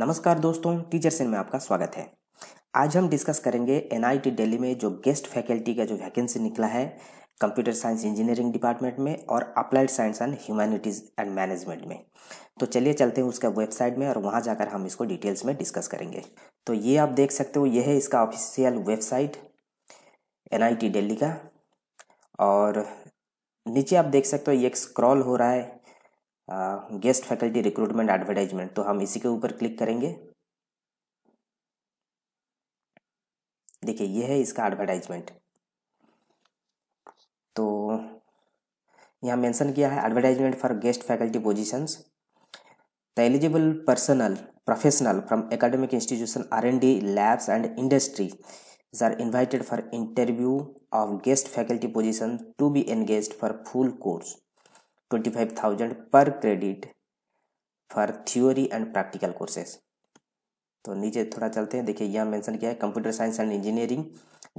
नमस्कार दोस्तों टीचर सिंह में आपका स्वागत है आज हम डिस्कस करेंगे एनआईटी दिल्ली में जो गेस्ट फैकल्टी का जो वैकेंसी निकला है कंप्यूटर साइंस इंजीनियरिंग डिपार्टमेंट में और applied science and humanities and management में तो चलिए चलते हैं उसका वेबसाइट में और वहाँ जाकर हम इसको डिटेल्स में डिस्कस करेंगे तो ये आप देख सकते हो ये है इसका ऑफिशियल वेबसाइट एन दिल्ली का और नीचे आप देख सकते हो ये स्क्रॉल हो रहा है गेस्ट फैकल्टी रिक्रूटमेंट एडवर्टाइजमेंट तो हम इसी के ऊपर क्लिक करेंगे देखिए ये है इसका एडवर्टाइजमेंट तो यहाँ मेंशन किया है advertisement for guest faculty positions the eligible personal professional from academic institution R and D labs and industry are invited for interview of guest faculty position to be engage for full course twenty five thousand per credit for theory and practical courses तो नीचे थोड़ा चलते हैं देखिए यहाँ mention किया है computer science and engineering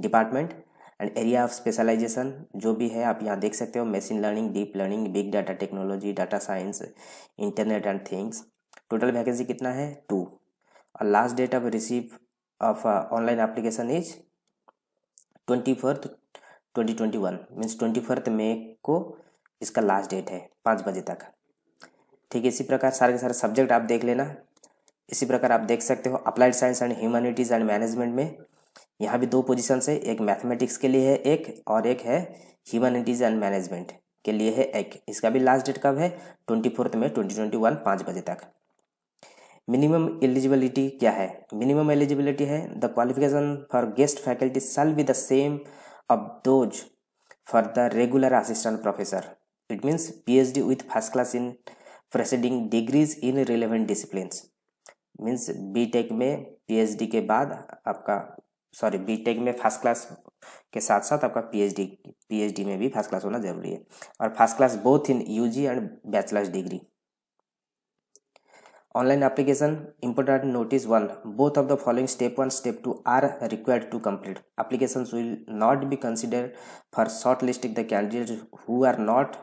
department and area of specialisation जो भी है आप यहाँ देख सकते हो machine learning deep learning big data technology data science internet and things total vacancy कितना है टू और last date of receive of online application is twenty fourth twenty twenty one means twenty fourth May को इसका last date है पाँच बजे तक ठीक है इसी प्रकार सारे के सारे सब्जेक्ट आप देख लेना इसी प्रकार आप देख सकते हो applied science and humanities and management में यहाँ भी दो पोजीशन है एक मैथमेटिक्स के लिए है एक और एक है ह्यूमैनिटीज़ एंड मैनेजमेंट के लिए है एक इसका भी लास्ट डेट कब है ट्वेंटी फोर्थ में ट्वेंटी ट्वेंटी वन पाँच बजे तक मिनिमम एलिजिबिलिटी क्या है मिनिमम एलिजिबिलिटी है the qualification for guest faculty shall with the same of those for the regular assistant professor It means PhD with first class in preceding degrees in relevant disciplines. Means BTech में PhD के बाद आपका sorry BTech में first class के साथ साथ आपका PhD PhD में भी फर्स्ट क्लास होना जरूरी है और first class both in UG and bachelors degree online application important notice one both of the following step one step two are required to complete application will not be consider for shortlisting the candidate who are not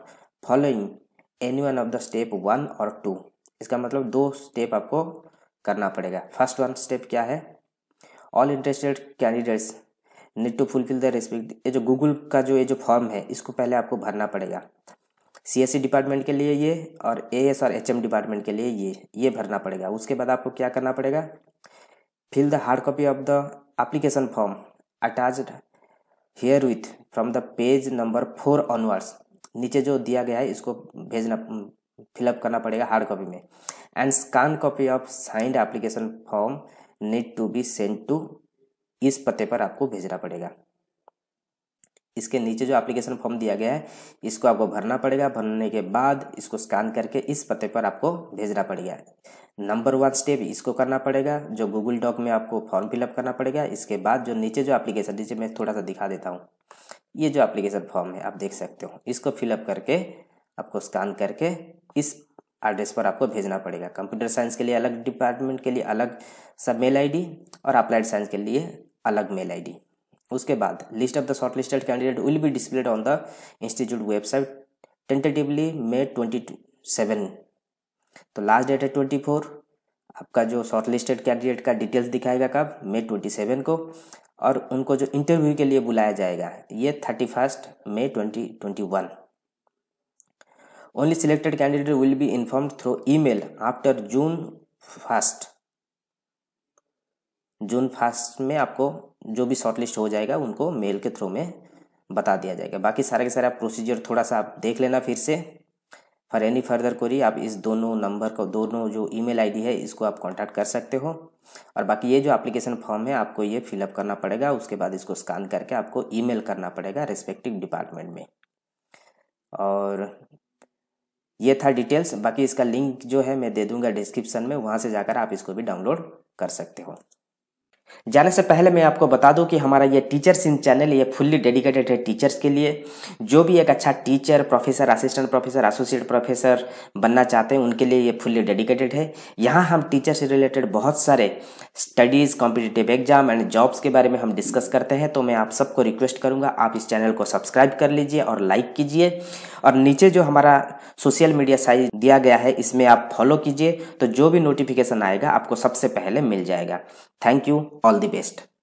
following any one of the step one और two इसका मतलब दो step आपको करना पड़ेगा first one step क्या है all interested candidates need to fulfil the respect ये जो गूगल का जो ये जो फॉर्म है इसको पहले आपको भरना पड़ेगा सी डिपार्टमेंट e के लिए ये और ए एस और एच एम डिपार्टमेंट के लिए ये ये भरना पड़ेगा उसके बाद आपको क्या करना पड़ेगा fill the hard copy of the application form attach herewith from the page number four onwards नीचे जो दिया गया है इसको भेजना फिलअप करना पड़ेगा हार्ड कॉपी में and scan copy of signed application form need to be send to इस पते पर आपको भेजना पड़ेगा इसके नीचे जो एप्लीकेशन फॉर्म दिया गया है इसको आपको भरना पड़ेगा भरने के बाद इसको स्कैन करके इस पते पर आपको भेजना पड़ेगा नंबर वन स्टेप इसको करना पड़ेगा जो गूगल डॉक में आपको फॉर्म फिलअप करना पड़ेगा इसके बाद जो नीचे जो एप्लीकेशन नीचे मैं थोड़ा सा दिखा देता हूँ ये जो एप्लीकेशन फॉर्म है आप देख सकते हो इसको फिलअप करके आपको स्कैन करके इस एड्रेस पर आपको भेजना पड़ेगा कंप्यूटर साइंस के लिए अलग डिपार्टमेंट के लिए अलग सब मेल आई और अप्लाइड साइंस के लिए अलग मेल आई उसके बाद list of the shortlisted candidate will be displayed on the institute website tentatively May twenty seven तो लास्ट डेट है ट्वेंटी फोर आपका जो शॉर्ट लिस्टेड कैंडिडेट का डिटेल्स दिखाएगा कब मे ट्वेंटी सेवन को और उनको जो इंटरव्यू के लिए बुलाया जाएगा तो ये thirty first May twenty twenty one only selected candidate will be inform through mail after June first June first में आपको जो भी शॉर्टलिस्ट हो जाएगा उनको मेल के थ्रू में बता दिया जाएगा बाकी सारा के सारा प्रोसीजर थोड़ा सा आप देख लेना फिर से फॉर एनी फर्दर क्वेरी आप इस दोनों नंबर को दोनों जो ईमेल आईडी है इसको आप कांटेक्ट कर सकते हो और बाकी ये जो एप्लीकेशन फॉर्म है आपको ये फिलअप करना पड़ेगा उसके बाद इसको स्कैन करके आपको ईमेल करना पड़ेगा रेस्पेक्टिव डिपार्टमेंट में और ये था डिटेल्स बाकी इसका लिंक जो है मैं दे दूंगा डिस्क्रिप्शन में वहाँ से जाकर आप इसको भी डाउनलोड कर सकते हो जाने से पहले मैं आपको बता दूं कि हमारा ये टीचर्स इन चैनल ये फुल्ली डेडिकेटेड है टीचर्स के लिए जो भी एक अच्छा teacher professor assistant professor associate professor बनना चाहते हैं उनके लिए ये फुल्ली डेडिकेटेड है यहाँ हम टीचर से रिलेटेड बहुत सारे studies competitive exam and jobs के बारे में हम डिस्कस करते हैं तो मैं आप सबको रिक्वेस्ट करूंगा आप इस चैनल को सब्सक्राइब कर लीजिए और लाइक कीजिए और नीचे जो हमारा सोशल मीडिया साइज दिया गया है इसमें आप फॉलो कीजिए तो जो भी नोटिफिकेशन आएगा आपको सबसे पहले मिल जाएगा thank you all the best